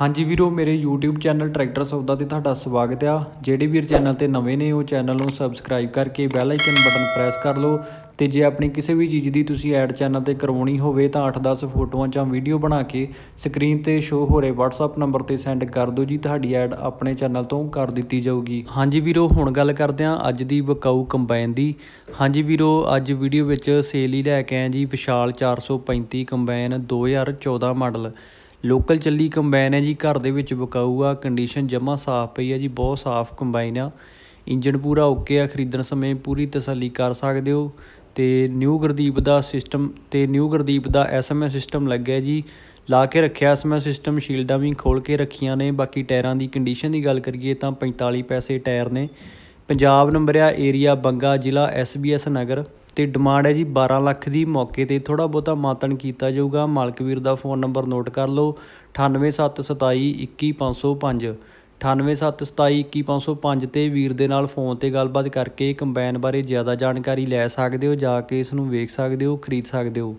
ਹਾਂਜੀ ਵੀਰੋ ਮੇਰੇ YouTube ਚੈਨਲ ਟਰੈਕਟਰ ਸੌਦਾ ਤੇ ਤੁਹਾਡਾ ਸਵਾਗਤ ਆ ਜਿਹੜੇ ਵੀਰ ਚੈਨਲ ਤੇ ਨਵੇਂ ਨੇ ਉਹ ਚੈਨਲ ਨੂੰ ਸਬਸਕ੍ਰਾਈਬ ਕਰਕੇ ਬੈਲ ਆਈਕਨ ਬਟਨ ਪ੍ਰੈਸ ਕਰ ਲਓ ਤੇ ਜੇ ਆਪਣੀ ਕਿਸੇ ਵੀ ਚੀਜ਼ ਦੀ ਤੁਸੀਂ ਐਡ ਚੈਨਲ ਤੇ ਕਰਵਾਉਣੀ ਹੋਵੇ ਤਾਂ 8-10 ਫੋਟੋਆਂ ਜਾਂ ਵੀਡੀਓ ਬਣਾ ਕੇ ਸਕਰੀਨ ਤੇ ਸ਼ੋ ਹੋ ਰਹੇ WhatsApp ਨੰਬਰ ਤੇ ਸੈਂਡ ਕਰ ਦਿਓ ਜੀ ਤੁਹਾਡੀ ਐਡ ਆਪਣੇ ਚੈਨਲ ਤੋਂ ਕਰ ਦਿੱਤੀ ਜਾਊਗੀ ਹਾਂਜੀ ਵੀਰੋ ਹੁਣ ਗੱਲ ਕਰਦੇ ਆਂ ਅੱਜ ਦੀ ਬਕਾਊ ਕੰਬਾਈਨ ਦੀ ਹਾਂਜੀ ਵੀਰੋ ਅੱਜ ਵੀਡੀਓ ਵਿੱਚ ਸੇਲ ਹੀ ਲੈ ਕੇ ਆਏ ਜੀ ਵਿਸ਼ਾਲ 435 ਕੰਬਾਈਨ 2014 ਮਾਡਲ ਲੋਕਲ ਚੱਲੀ ਕੰਬਾਈਨ ਹੈ ਜੀ ਘਰ ਦੇ ਵਿੱਚ ਬਕਾਊ ਆ ਕੰਡੀਸ਼ਨ ਜਮਾ ਸਾਫ਼ ਪਈ ਹੈ ਜੀ ਬਹੁਤ ਸਾਫ਼ ਕੰਬਾਈਨ ਆ ਇੰਜਨ ਪੂਰਾ ਓਕੇ ਆ ਖਰੀਦਣ ਸਮੇਂ ਪੂਰੀ ਤਸੱਲੀ ਕਰ ਸਕਦੇ ਹੋ ਤੇ ਨਿਊ ਗਰਦੀਪ ਦਾ ਸਿਸਟਮ ਤੇ ਨਿਊ ਗਰਦੀਪ ਦਾ ਐਸਐਮਐਸ ਸਿਸਟਮ ਲੱਗਿਆ ਜੀ ਲਾ ਕੇ ਰੱਖਿਆ ਐਸਐਮਐਸ ਸਿਸਟਮ ਸ਼ੀਲਡਾਂ ਵੀ ਖੋਲ ਕੇ ਰੱਖੀਆਂ ਨੇ ਬਾਕੀ ਟਾਇਰਾਂ ਦੀ ਕੰਡੀਸ਼ਨ ਦੀ ਗੱਲ ਕਰੀਏ ਤਾਂ 45 ਪੈਸੇ ਟਾਇਰ ਨੇ ਪੰਜਾਬ ਨੰਬਰ ਆ ਏਰੀਆ ਬੰਗਾ ਜ਼ਿਲ੍ਹਾ ਐਸਬੀਐਸ ਨਗਰ ਤੇ ਡਿਮਾਂਡ ਹੈ ਜੀ 12 ਲੱਖ ਦੀ ਮੌਕੇ ਤੇ ਥੋੜਾ ਬਹੁਤਾ ਮਾਤਨ ਕੀਤਾ ਜਾਊਗਾ ਮਾਲਕ ਵੀਰ ਦਾ ਫੋਨ ਨੰਬਰ ਨੋਟ ਕਰ ਲਓ 9872211505 9872211505 ਤੇ ਵੀਰ ਦੇ ਨਾਲ ਫੋਨ ਤੇ ਗੱਲਬਾਤ ਕਰਕੇ ਕੰਬਾਈਨ ਬਾਰੇ ਜ਼ਿਆਦਾ ਜਾਣਕਾਰੀ ਲੈ ਸਕਦੇ ਹੋ ਜਾ ਕੇ ਇਸ ਨੂੰ ਵੇਖ ਸਕਦੇ ਹੋ ਖਰੀਦ ਸਕਦੇ ਹੋ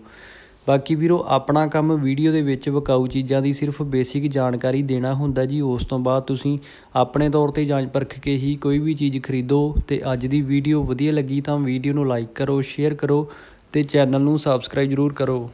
ਬਾਕੀ ਵੀਰੋ ਆਪਣਾ ਕੰਮ ਵੀਡੀਓ ਦੇ ਵਿੱਚ ਵਿਕਾਊ ਚੀਜ਼ਾਂ ਦੀ ਸਿਰਫ ਬੇਸਿਕ ਜਾਣਕਾਰੀ ਦੇਣਾ ਹੁੰਦਾ ਜੀ ਉਸ ਤੋਂ ਬਾਅਦ ਤੁਸੀਂ ਆਪਣੇ ਤੌਰ ਤੇ ਜਾਂਚ ਪਰਖ ਕੇ ਹੀ ਕੋਈ ਵੀ ਚੀਜ਼ ਖਰੀਦੋ ਤੇ ਅੱਜ ਦੀ ਵੀਡੀਓ ਵਧੀਆ ਲੱਗੀ ਤਾਂ ਵੀਡੀਓ ਨੂੰ ਲਾਈਕ ਕਰੋ ਸ਼ੇਅਰ ਕਰੋ ਤੇ ਚੈਨਲ ਨੂੰ ਸਬਸਕ੍ਰਾਈਬ ਜ਼ਰੂਰ ਕਰੋ